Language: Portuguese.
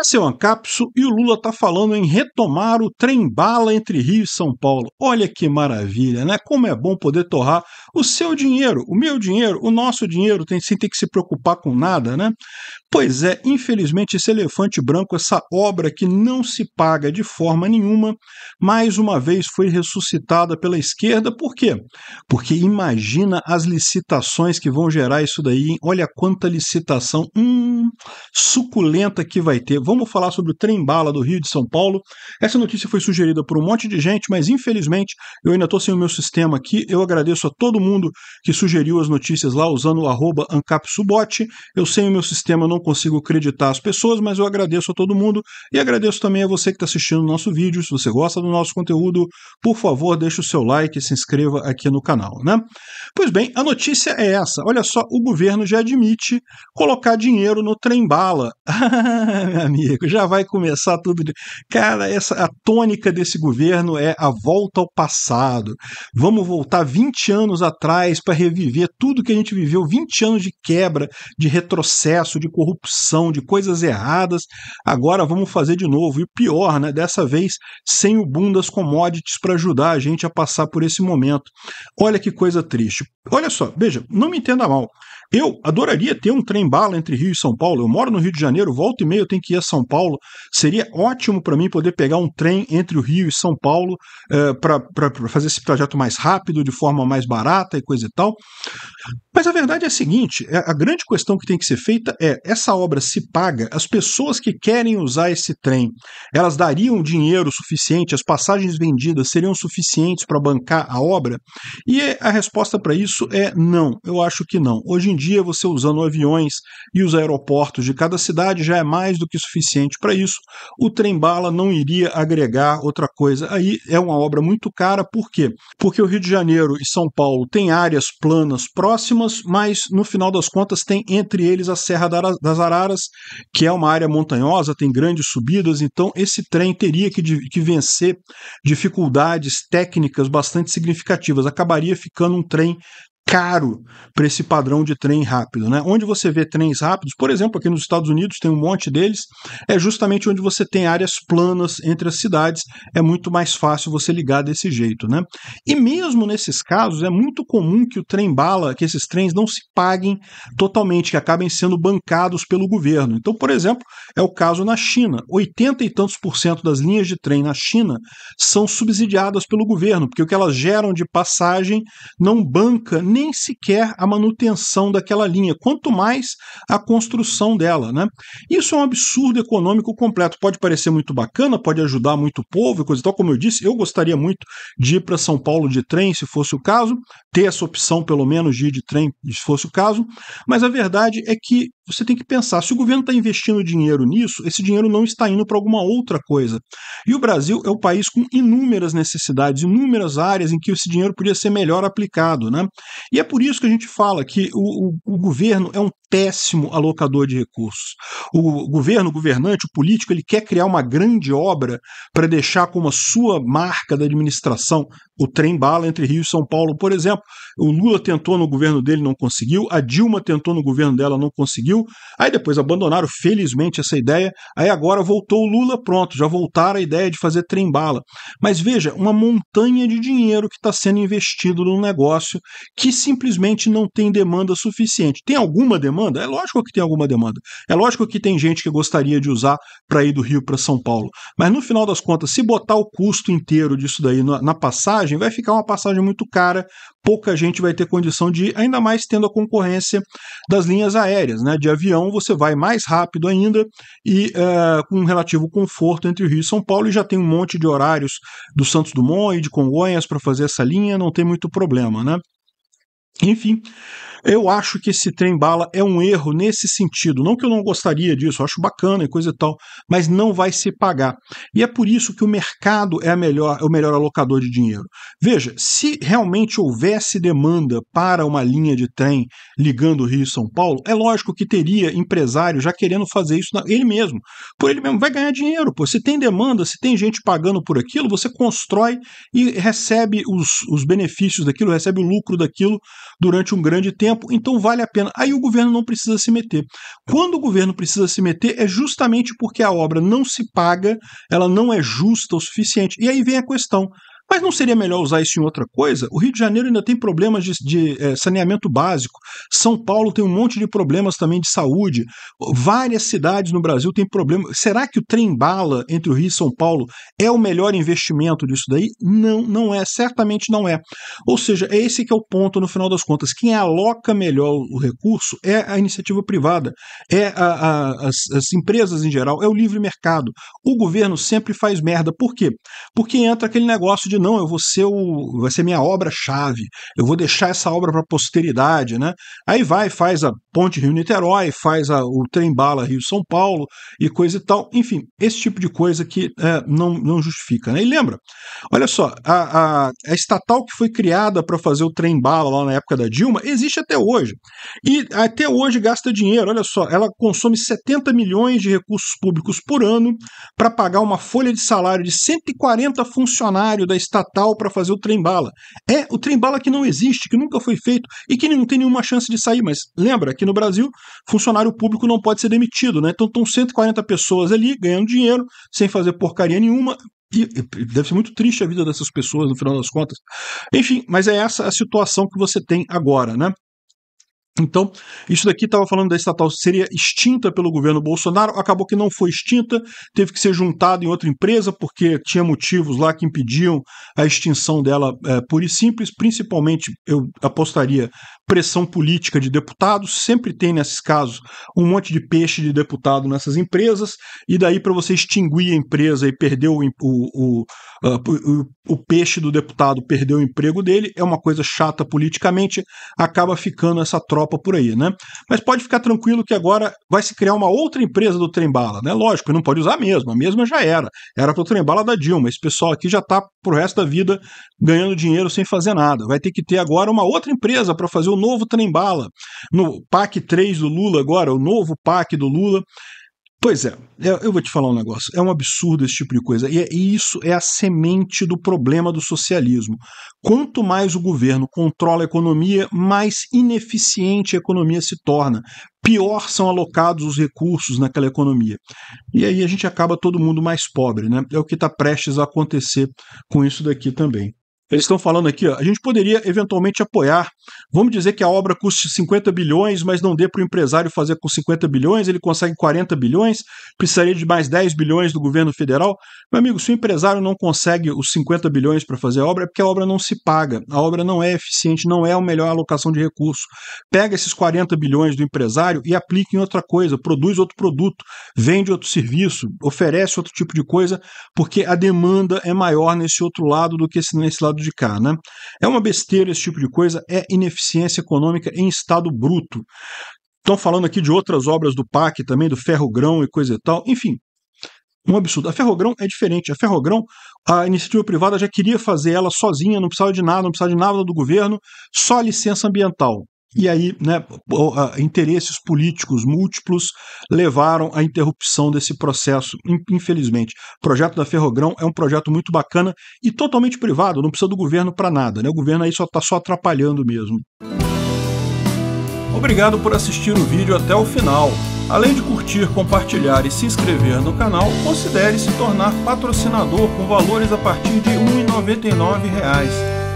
Essa é o Ancapso e o Lula está falando em retomar o trem-bala entre Rio e São Paulo. Olha que maravilha, né? Como é bom poder torrar o seu dinheiro, o meu dinheiro, o nosso dinheiro, tem, sem ter que se preocupar com nada, né? Pois é, infelizmente, esse elefante branco, essa obra que não se paga de forma nenhuma, mais uma vez foi ressuscitada pela esquerda. Por quê? Porque imagina as licitações que vão gerar isso daí. Hein? Olha quanta licitação. Hum, suculenta que vai ter. Vamos falar sobre o trem-bala do Rio de São Paulo. Essa notícia foi sugerida por um monte de gente, mas infelizmente eu ainda estou sem o meu sistema aqui. Eu agradeço a todo mundo que sugeriu as notícias lá usando o arroba AncapSubot. Eu sem o meu sistema não consigo acreditar as pessoas, mas eu agradeço a todo mundo e agradeço também a você que está assistindo o nosso vídeo. Se você gosta do nosso conteúdo, por favor, deixe o seu like e se inscreva aqui no canal, né? Pois bem, a notícia é essa. Olha só, o governo já admite colocar dinheiro no trem-bala. Ah, meu amigo, já vai começar tudo. De... Cara, essa, a tônica desse governo é a volta ao passado. Vamos voltar 20 anos atrás para reviver tudo que a gente viveu 20 anos de quebra, de retrocesso, de corrupção, de coisas erradas. Agora vamos fazer de novo. E o pior, né? Dessa vez sem o boom das commodities para ajudar a gente a passar por esse momento. Olha que coisa triste. Olha só, veja, não me entenda mal. Eu adoraria ter um trem-bala entre Rio e São Paulo Paulo, eu moro no Rio de Janeiro, volta e meia eu tenho que ir a São Paulo. Seria ótimo para mim poder pegar um trem entre o Rio e São Paulo é, eh, para fazer esse trajeto mais rápido, de forma mais barata e coisa e tal. Mas a verdade é a seguinte: é, a grande questão que tem que ser feita é essa obra se paga, as pessoas que querem usar esse trem, elas dariam dinheiro suficiente, as passagens vendidas seriam suficientes para bancar a obra? E a resposta para isso é não, eu acho que não. Hoje em dia, você usando aviões e os aeroportos, aeroportos de cada cidade já é mais do que suficiente para isso. O trem-bala não iria agregar outra coisa. Aí é uma obra muito cara, por quê? Porque o Rio de Janeiro e São Paulo têm áreas planas próximas, mas no final das contas tem entre eles a Serra das Araras, que é uma área montanhosa, tem grandes subidas, então esse trem teria que, que vencer dificuldades técnicas bastante significativas. Acabaria ficando um trem caro para esse padrão de trem rápido. Né? Onde você vê trens rápidos, por exemplo, aqui nos Estados Unidos tem um monte deles, é justamente onde você tem áreas planas entre as cidades, é muito mais fácil você ligar desse jeito. Né? E mesmo nesses casos, é muito comum que o trem bala, que esses trens não se paguem totalmente, que acabem sendo bancados pelo governo. Então, por exemplo, é o caso na China. 80 e tantos por cento das linhas de trem na China são subsidiadas pelo governo, porque o que elas geram de passagem não banca nem sequer a manutenção daquela linha, quanto mais a construção dela. Né? Isso é um absurdo econômico completo. Pode parecer muito bacana, pode ajudar muito o povo e coisa e tal. Como eu disse, eu gostaria muito de ir para São Paulo de trem, se fosse o caso, ter essa opção, pelo menos, de ir de trem, se fosse o caso, mas a verdade é que você tem que pensar: se o governo está investindo dinheiro nisso, esse dinheiro não está indo para alguma outra coisa. E o Brasil é um país com inúmeras necessidades, inúmeras áreas em que esse dinheiro podia ser melhor aplicado. Né? E é por isso que a gente fala que o, o, o governo é um péssimo alocador de recursos. O governo, o governante, o político, ele quer criar uma grande obra para deixar como a sua marca da administração o trem bala entre Rio e São Paulo, por exemplo. O Lula tentou no governo dele, não conseguiu, a Dilma tentou no governo dela, não conseguiu. Brasil. Aí depois abandonaram, felizmente, essa ideia. Aí agora voltou o Lula, pronto, já voltaram a ideia de fazer trem-bala. Mas veja, uma montanha de dinheiro que está sendo investido num negócio que simplesmente não tem demanda suficiente. Tem alguma demanda? É lógico que tem alguma demanda. É lógico que tem gente que gostaria de usar para ir do Rio para São Paulo. Mas no final das contas, se botar o custo inteiro disso daí na, na passagem, vai ficar uma passagem muito cara pouca gente vai ter condição de ir, ainda mais tendo a concorrência das linhas aéreas. Né? De avião você vai mais rápido ainda e eh, com um relativo conforto entre o Rio e São Paulo, e já tem um monte de horários do Santos Dumont e de Congonhas para fazer essa linha, não tem muito problema. Né? Enfim, eu acho que esse trem bala é um erro nesse sentido. Não que eu não gostaria disso, acho bacana e coisa e tal, mas não vai se pagar. E é por isso que o mercado é, melhor, é o melhor alocador de dinheiro. Veja, se realmente houvesse demanda para uma linha de trem ligando o Rio e São Paulo, é lógico que teria empresário já querendo fazer isso na, ele mesmo. Por ele mesmo, vai ganhar dinheiro. Pô. Se tem demanda, se tem gente pagando por aquilo, você constrói e recebe os, os benefícios daquilo, recebe o lucro daquilo durante um grande tempo tempo, então vale a pena. Aí o governo não precisa se meter. Quando o governo precisa se meter, é justamente porque a obra não se paga, ela não é justa o suficiente. E aí vem a questão: mas não seria melhor usar isso em outra coisa? O Rio de Janeiro ainda tem problemas de, de é, saneamento básico, São Paulo tem um monte de problemas também de saúde, várias cidades no Brasil têm problemas. Será que o trem bala entre o Rio e São Paulo é o melhor investimento disso daí? Não, não é, certamente não é. Ou seja, é esse que é o ponto no final das contas. Quem aloca melhor o recurso é a iniciativa privada, é a, a, as, as empresas em geral, é o livre mercado. O governo sempre faz merda. Por quê? Porque entra aquele negócio de não, eu vou ser o, vai ser minha obra-chave, eu vou deixar essa obra para a posteridade, né? Aí vai, faz a Ponte Rio-Niterói, faz a, o trem-bala Rio-São Paulo e coisa e tal. Enfim, esse tipo de coisa que é, não, não justifica, né? E lembra, olha só, a, a, a estatal que foi criada para fazer o trem-bala lá na época da Dilma existe até hoje. E até hoje gasta dinheiro, olha só, ela consome 70 milhões de recursos públicos por ano para pagar uma folha de salário de 140 funcionários da estatal estatal para fazer o trem-bala. É o trem-bala que não existe, que nunca foi feito e que não tem nenhuma chance de sair. Mas lembra, aqui no Brasil, funcionário público não pode ser demitido, né? Então estão 140 pessoas ali ganhando dinheiro, sem fazer porcaria nenhuma. E deve ser muito triste a vida dessas pessoas no final das contas. Enfim, mas é essa a situação que você tem agora, né? Então, isso daqui estava falando da estatal seria extinta pelo governo Bolsonaro, acabou que não foi extinta, teve que ser juntada em outra empresa, porque tinha motivos lá que impediam a extinção dela é, pura e simples, principalmente, eu apostaria, pressão política de deputados, sempre tem nesses casos um monte de peixe de deputado nessas empresas, e daí para você extinguir a empresa e perder o, o, o, o peixe do deputado, perder o emprego dele, é uma coisa chata politicamente, acaba ficando essa troca Europa por aí, né? Mas pode ficar tranquilo que agora vai se criar uma outra empresa do Trembala, né? Lógico, não pode usar a mesma, a mesma já era. Era pro Trembala da Dilma. Esse pessoal aqui já tá pro resto da vida ganhando dinheiro sem fazer nada. Vai ter que ter agora uma outra empresa para fazer o novo Trembala. No PAC 3 do Lula agora, o novo PAC do Lula. Pois é, eu vou te falar um negócio. É um absurdo esse tipo de coisa. E, é, e isso é a semente do problema do socialismo. Quanto mais o governo controla a economia, mais ineficiente a economia se torna. Pior são alocados os recursos naquela economia. E aí a gente acaba todo mundo mais pobre, né? É o que está prestes a acontecer com isso daqui também. Eles estão falando aqui, ó, a gente poderia eventualmente apoiar. Vamos dizer que a obra custe 50 bilhões, mas não dê para o empresário fazer com 50 bilhões, ele consegue 40 bilhões, precisaria de mais 10 bilhões do governo federal. Meu amigo, se o empresário não consegue os 50 bilhões para fazer a obra, é porque a obra não se paga, a obra não é eficiente, não é a melhor alocação de recurso. Pega esses 40 bilhões do empresário e aplique em outra coisa, produz outro produto, vende outro serviço, oferece outro tipo de coisa, porque a demanda é maior nesse outro lado do que nesse lado lado de cá, né? É uma besteira esse tipo de coisa, é ineficiência econômica em estado bruto. Estão falando aqui de outras obras do PAC também, do ferrogrão e coisa e tal. Enfim, um absurdo. A Ferrogrão é diferente. A Ferrogrão, a iniciativa privada já queria fazer ela sozinha, não precisava de nada, não precisava de nada do governo, só licença ambiental. E aí, né, interesses políticos múltiplos levaram à interrupção desse processo, infelizmente. O projeto da Ferrogrão é um projeto muito bacana e totalmente privado, não precisa do governo para nada. Né? O governo aí só está só atrapalhando mesmo. Obrigado por assistir o vídeo até o final. Além de curtir, compartilhar e se inscrever no canal, considere se tornar patrocinador com valores a partir de R$ 1,99